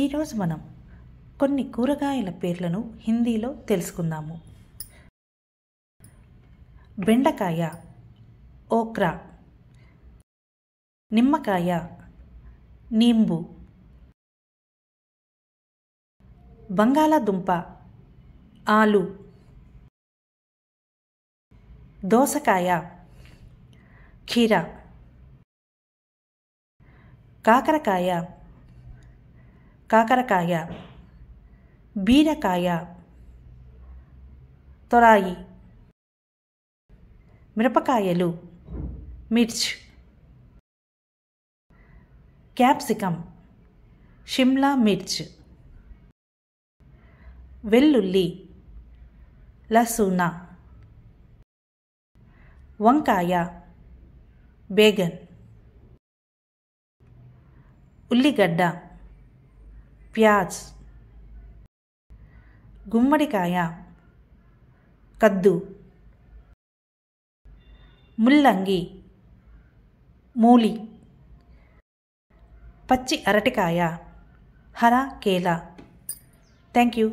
ఈరోజు మనం కొన్ని కూరగాయల పేర్లను హిందీలో తెలుసుకుందాము బెండకాయ ఓక్రా నిమ్మకాయ నింబు బంగాళాదుంప ఆలు దోసకాయ కీర కాకరకాయ కాకరకాయ బీరకాయ తొరాయి మిరపకాయలు మిర్చ్ క్యాప్సికమ్ షిమ్లా మిర్చ్ వెల్లుల్లి లసూన వంకాయ బేగన్ ఉల్లిగడ్డ ప్యాజ్ గుమ్మడికాయ కద్దు ముల్లంగి మూలి పచ్చి అరటికాయ హరా కేలా థ్యాంక్ యూ